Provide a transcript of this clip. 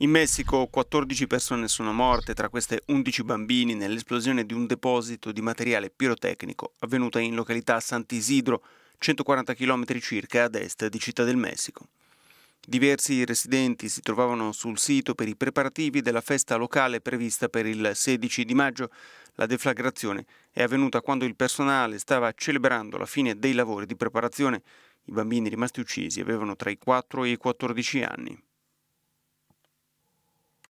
In Messico 14 persone sono morte, tra queste 11 bambini, nell'esplosione di un deposito di materiale pirotecnico avvenuta in località Sant'Isidro, 140 km circa ad est di Città del Messico. Diversi residenti si trovavano sul sito per i preparativi della festa locale prevista per il 16 di maggio. La deflagrazione è avvenuta quando il personale stava celebrando la fine dei lavori di preparazione. I bambini rimasti uccisi avevano tra i 4 e i 14 anni.